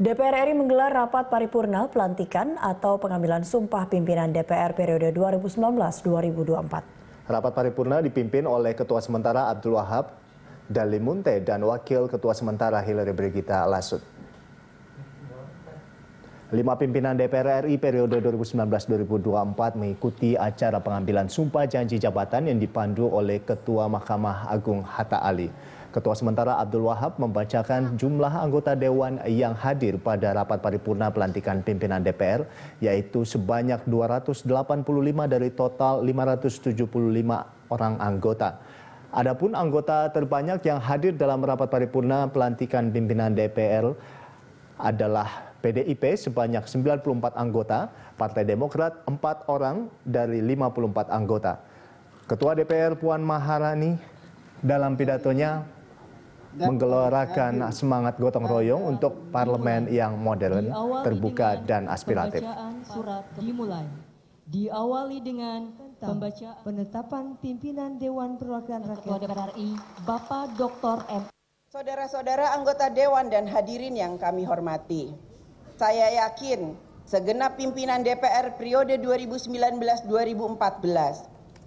DPR RI menggelar rapat paripurna pelantikan atau pengambilan sumpah pimpinan DPR periode 2019-2024. Rapat paripurna dipimpin oleh Ketua Sementara Abdul Wahab Dalimunte dan Wakil Ketua Sementara Hilary Brigita Lasut. Lima pimpinan DPR RI periode 2019-2024 mengikuti acara pengambilan sumpah janji jabatan yang dipandu oleh Ketua Mahkamah Agung Hatta Ali. Ketua sementara Abdul Wahab membacakan jumlah anggota dewan yang hadir pada rapat paripurna pelantikan pimpinan DPR yaitu sebanyak 285 dari total 575 orang anggota. Adapun anggota terbanyak yang hadir dalam rapat paripurna pelantikan pimpinan DPR adalah PDIP sebanyak 94 anggota, Partai Demokrat 4 orang dari 54 anggota. Ketua DPR Puan Maharani dalam pidatonya menggelorakan semangat gotong royong untuk parlemen yang modern, terbuka, dan aspiratif. Surat dimulai. Diawali dengan pembacaan penetapan pimpinan Dewan Perwakilan Rakyat Ketua DPR RI, Bapak Dr. M. Saudara-saudara anggota Dewan dan hadirin yang kami hormati, saya yakin segenap pimpinan DPR periode 2019-2014,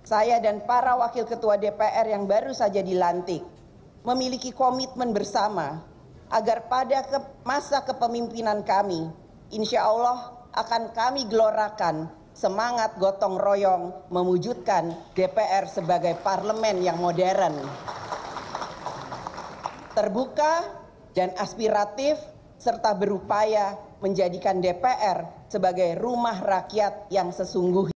saya dan para wakil ketua DPR yang baru saja dilantik, memiliki komitmen bersama agar pada ke masa kepemimpinan kami, insya Allah akan kami gelorakan semangat gotong royong mewujudkan DPR sebagai parlemen yang modern terbuka dan aspiratif serta berupaya menjadikan dpr sebagai rumah rakyat yang sesungguhnya